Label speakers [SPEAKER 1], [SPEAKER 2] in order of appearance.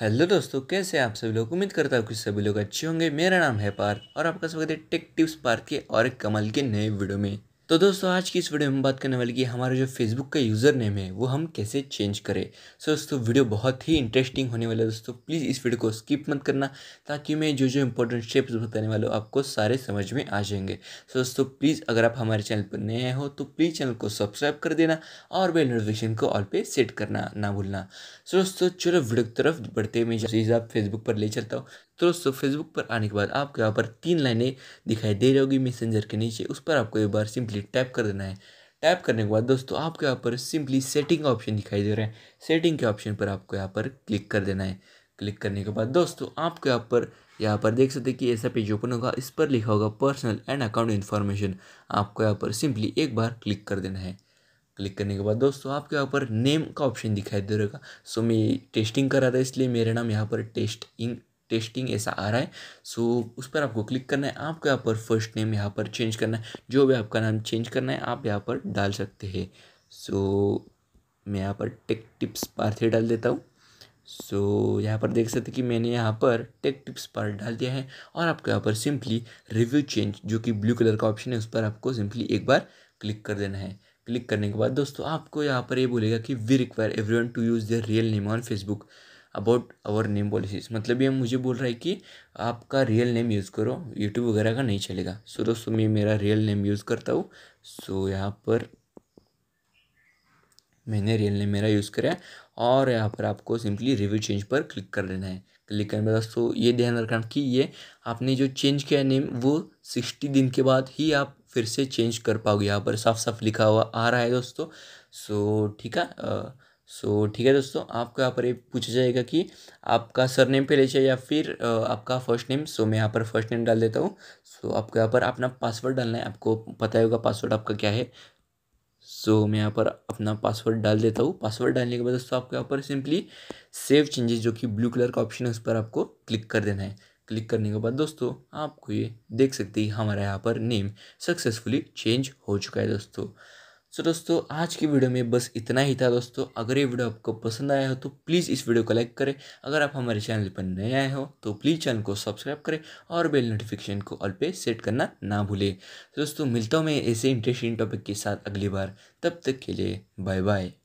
[SPEAKER 1] hello दोस्तों कैसे आप सभी लोग उम्मीद करता हूँ कि सभी लोग अच्छे होंगे मेरा नाम है पार्थ और आपका स्वागत है टेक टिप्स पार्थ के और कमल के नए वीडियो में तो दोस्तों आज की इस वीडियो में बात करने वाली कि हमारा जो फेसबुक का यूज़र नेम है वो हम कैसे चेंज करें सो दोस्तों वीडियो बहुत ही इंटरेस्टिंग होने वाला है दोस्तों प्लीज़ इस वीडियो को स्किप मत करना ताकि मैं जो जो इंपॉर्टेंट स्टेप्स बताने वाला हूँ आपको सारे समझ में आ जाएंगे सो दोस्तों प्लीज़ अगर आप हमारे चैनल पर नए हो तो प्लीज़ चैनल को सब्सक्राइब कर देना और बेल नोटिफिकेशन को ऑल पे सेट करना ना भूलना सो दोस्तों चलो वीडियो की तरफ बढ़ते मैं चीज़ आप फेसबुक पर ले चलता हूँ तो दोस्तों फेसबुक पर आने के बाद आपको यहाँ पर तीन लाइनें दिखाई दे रही होगी मैसेंजर के नीचे उस पर आपको एक बार सिंपली सिंपली टैप कर देना है टैप करने के बाद दोस्तों आपके यहाँ पर सिंपली सेटिंग ऑप्शन दिखाई दे रहा है सेटिंग के ऑप्शन पर आपको यहाँ पर क्लिक कर देना है क्लिक करने के बाद दोस्तों आपको यहाँ पर यहाँ पर देख सकते हैं कि ऐसा पेज ओपन होगा इस पर लिखा होगा पर्सनल एंड अकाउंट इन्फॉर्मेशन आपको यहाँ पर सिंपली एक बार क्लिक कर देना है क्लिक करने के बाद दोस्तों आपके यहाँ पर नेम का ऑप्शन दिखाई दे रहेगा सो मैं टेस्टिंग करा था इसलिए मेरा नाम यहाँ पर टेस्ट टेस्टिंग ऐसा आ रहा है सो उस पर आपको क्लिक करना है आपको यहाँ पर फर्स्ट नेम यहाँ पर चेंज करना है जो भी आपका नाम चेंज करना है आप यहाँ पर डाल सकते हैं सो मैं यहाँ पर टेक टिप्स पार्थे डाल देता हूँ सो so, यहाँ पर देख सकते कि मैंने यहाँ पर टेक टिप्स पर डाल दिया है और आपको यहाँ पर सिंपली रिव्यू चेंज जो कि ब्लू कलर का ऑप्शन है उस पर आपको सिंपली एक बार क्लिक कर देना है क्लिक करने के बाद दोस्तों आपको यहाँ पर ये यह बोलेगा कि we require every to use their real name on Facebook about our name policies मतलब ये मुझे बोल रहा है कि आपका रियल नेम यूज़ करो यूट्यूब वगैरह का नहीं चलेगा सो so, दोस्तों मैं मेरा रियल नेम यूज़ करता हूँ सो so, यहाँ पर मैंने रियल नेम मेरा यूज़ करा और यहाँ पर आपको सिंपली रिव्यू चेंज पर क्लिक कर लेना है क्लिक करने में दोस्तों ये ध्यान रखना कि ये आपने जो चेंज किया नेम वो सिक्सटी दिन के बाद ही आप फिर से चेंज कर पाओगे यहाँ पर साफ साफ लिखा हुआ आ रहा है दोस्तों सो ठीक है सो ठीक है दोस्तों आपको यहाँ पर ये पूछा जाएगा कि आपका सर नेम पहले चाहिए या फिर आपका फर्स्ट नेम सो मैं यहाँ पर फर्स्ट नेम डाल देता हूँ सो आपको यहाँ पर अपना पासवर्ड डालना है आपको पता होगा पासवर्ड आपका क्या है सो मैं यहाँ पर अपना पासवर्ड डाल देता हूँ पासवर्ड डालने के बाद दोस्तों आपको यहाँ पर सिंपली सेव चेंजेस जो कि ब्लू कलर का ऑप्शन है उस पर आपको क्लिक कर देना है क्लिक करने के बाद दोस्तों आपको ये देख सकते हैं हमारा यहाँ पर नेम सक्सेसफुली चेंज हो चुका है दोस्तों सो so, दोस्तों आज की वीडियो में बस इतना ही था दोस्तों अगर ये वीडियो आपको पसंद आया हो तो प्लीज़ इस वीडियो को लाइक करें अगर आप हमारे चैनल पर नए आए हो तो प्लीज़ चैनल को सब्सक्राइब करें और बेल नोटिफिकेशन को ऑल पे सेट करना ना भूलें तो दोस्तों मिलता हूँ मैं ऐसे इंटरेस्टिंग टॉपिक के साथ अगली बार तब तक के लिए बाय बाय